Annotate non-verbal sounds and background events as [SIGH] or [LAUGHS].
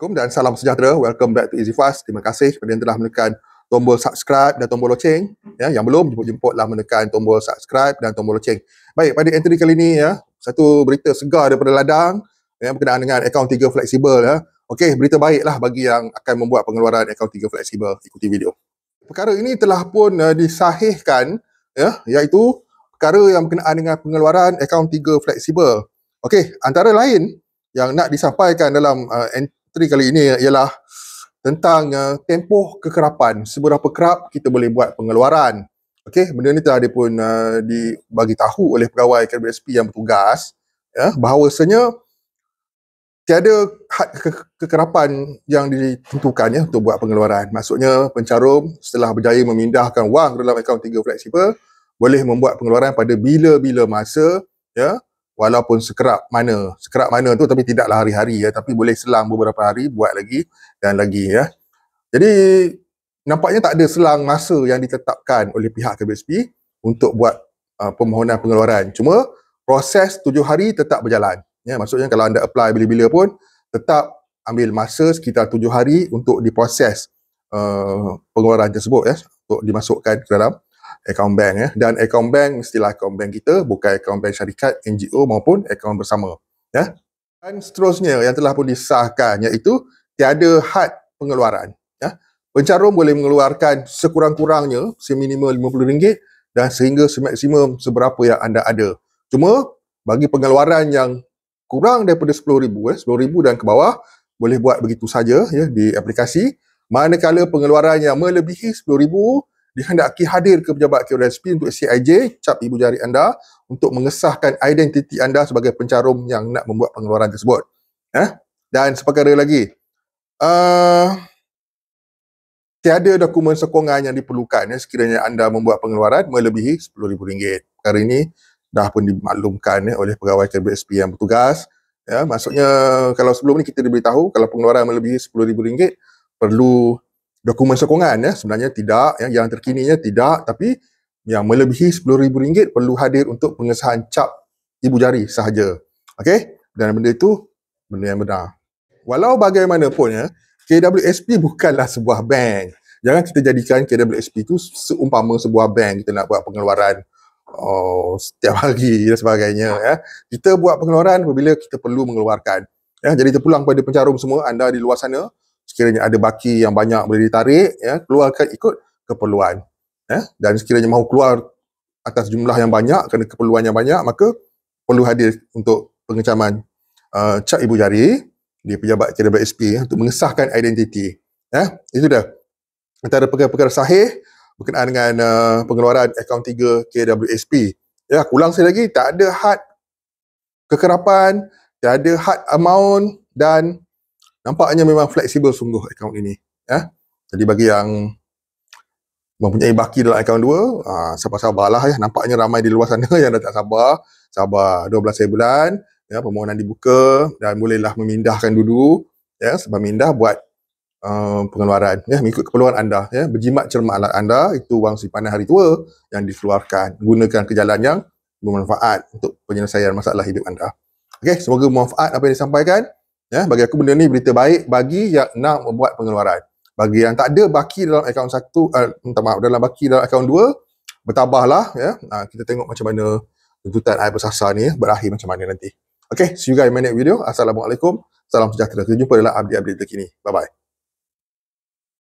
Assalamualaikum dan salam sejahtera. Welcome back to Easy Fast. Terima kasih kepada yang telah menekan tombol subscribe dan tombol loceng. Ya, yang belum jemput-jemputlah menekan tombol subscribe dan tombol loceng. Baik, pada entry kali ini ya, satu berita segar daripada ladang yang berkenaan dengan akaun 3 fleksibel ya. Okey, berita baiklah bagi yang akan membuat pengeluaran akaun 3 fleksibel. Ikuti video. Perkara ini telah pun uh, disahihkan ya, iaitu perkara yang berkenaan dengan pengeluaran akaun 3 fleksibel. Okey, antara lain yang nak disampaikan dalam uh, tadi kali ini ya, ialah tentang uh, tempoh kekerapan seberapa kerap kita boleh buat pengeluaran okey benda ni telah pun uh, dibagi tahu oleh pegawai KBSP yang bertugas ya bahawasanya tiada had ke- kekerapan yang ditentukan ya untuk buat pengeluaran maksudnya pencarum setelah berjaya memindahkan wang dalam akaun 3 fleksibel boleh membuat pengeluaran pada bila-bila masa ya walaupun sekerap mana sekerap mana tu tapi tidaklah hari-hari ya tapi boleh selang beberapa hari buat lagi dan lagi ya jadi nampaknya tak ada selang masa yang ditetapkan oleh pihak KBSP untuk buat uh, permohonan pengeluaran cuma proses tujuh hari tetap berjalan ya maksudnya kalau anda apply bila-bila pun tetap ambil masa sekitar tujuh hari untuk diproses uh, pengeluaran tersebut ya untuk dimasukkan ke dalam akaun bank ya dan akaun bank istilah akaun bank kita bukan akaun bank syarikat NGO maupun akaun bersama ya dan seterusnya yang telah pun disahkan iaitu tiada had pengeluaran ya pencarum boleh mengeluarkan sekurang-kurangnya seminimum RM50 dan sehingga semaksimum seberapa yang anda ada cuma bagi pengeluaran yang kurang daripada RM10,000 eh, RM10,000 dan ke bawah boleh buat begitu saja ya di aplikasi manakala pengeluaran yang melebihi RM10,000 dihendaki hadir ke pejabat KRSP untuk CIJ, cap ibu jari anda untuk mengesahkan identiti anda sebagai pencarum yang nak membuat pengeluaran tersebut. Eh? Dan sepakara lagi, uh, tiada dokumen sokongan yang diperlukan eh, sekiranya anda membuat pengeluaran melebihi rm ringgit Perkara ini dah pun dimaklumkan eh, oleh pegawai KRSP yang bertugas. Ya, maksudnya kalau sebelum ni kita diberitahu kalau pengeluaran melebihi RM10,000 perlu dokumen sokongan ya sebenarnya tidak eh, yang yang terkini nya tidak tapi yang melebihi RM10,000 perlu hadir untuk pengesahan cap ibu jari sahaja. Okey? Dan benda itu benda yang benar. Walau bagaimanapun ya, eh, KWSP bukanlah sebuah bank. Jangan kita jadikan KWSP itu seumpama sebuah bank kita nak buat pengeluaran oh, setiap hari dan sebagainya. Ya. Kita buat pengeluaran apabila kita perlu mengeluarkan. Ya, jadi terpulang pada pencarum semua anda di luar sana sekiranya ada baki yang banyak boleh ditarik ya keluarkan ikut keperluan ya dan sekiranya mahu keluar atas jumlah yang banyak kerana keperluan yang banyak maka perlu hadir untuk pengecaman uh, cap ibu jari di pejabat kira ya, untuk mengesahkan identiti ya itu dah antara perkara-perkara sahih berkenaan dengan uh, pengeluaran akaun 3 KWSP ya ulang sekali lagi tak ada had kekerapan tak ada had amount dan nampaknya memang fleksibel sungguh akaun ini ya jadi bagi yang mempunyai baki dalam akaun 2 uh, ha, sabar lah ya nampaknya ramai di luar sana [LAUGHS] yang dah tak sabar sabar 12 bulan ya permohonan dibuka dan bolehlah memindahkan dulu ya sebab mindah buat uh, pengeluaran ya mengikut keperluan anda ya berjimat cermat alat anda itu wang simpanan hari tua yang dikeluarkan gunakan ke jalan yang bermanfaat untuk penyelesaian masalah hidup anda Okay, semoga bermanfaat apa yang disampaikan Ya, bagi aku benda ni berita baik bagi yang nak membuat pengeluaran. Bagi yang tak ada baki dalam akaun satu, uh, maaf, dalam baki dalam akaun dua, bertambahlah. Ya. Uh, kita tengok macam mana tuntutan air bersasa ni ya, berakhir macam mana nanti. Okay, see you guys in my next video. Assalamualaikum. Salam sejahtera. Kita jumpa dalam update-update terkini. Bye-bye.